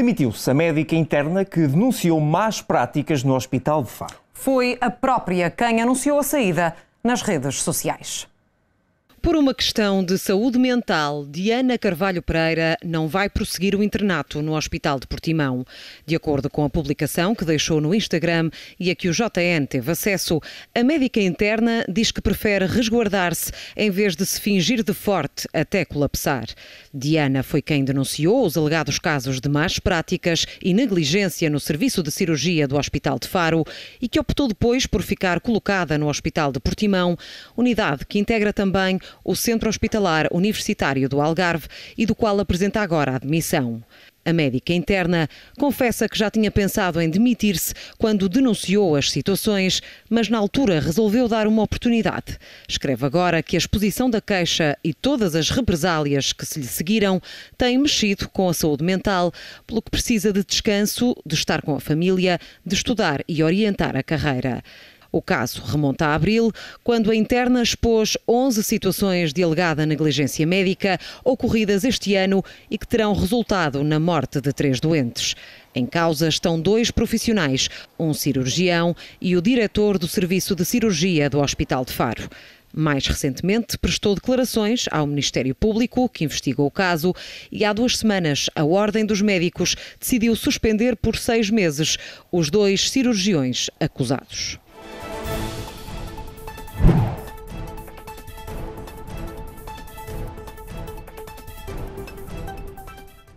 Demitiu-se a médica interna que denunciou más práticas no Hospital de Faro. Foi a própria quem anunciou a saída nas redes sociais. Por uma questão de saúde mental, Diana Carvalho Pereira não vai prosseguir o internato no Hospital de Portimão. De acordo com a publicação que deixou no Instagram e a que o JN teve acesso, a médica interna diz que prefere resguardar-se em vez de se fingir de forte até colapsar. Diana foi quem denunciou os alegados casos de más práticas e negligência no serviço de cirurgia do Hospital de Faro e que optou depois por ficar colocada no Hospital de Portimão, unidade que integra também o Centro Hospitalar Universitário do Algarve e do qual apresenta agora a demissão. A médica interna confessa que já tinha pensado em demitir-se quando denunciou as situações, mas na altura resolveu dar uma oportunidade. Escreve agora que a exposição da queixa e todas as represálias que se lhe seguiram têm mexido com a saúde mental, pelo que precisa de descanso, de estar com a família, de estudar e orientar a carreira. O caso remonta a abril, quando a interna expôs 11 situações de alegada negligência médica ocorridas este ano e que terão resultado na morte de três doentes. Em causa estão dois profissionais, um cirurgião e o diretor do Serviço de Cirurgia do Hospital de Faro. Mais recentemente, prestou declarações ao Ministério Público, que investigou o caso, e há duas semanas a Ordem dos Médicos decidiu suspender por seis meses os dois cirurgiões acusados.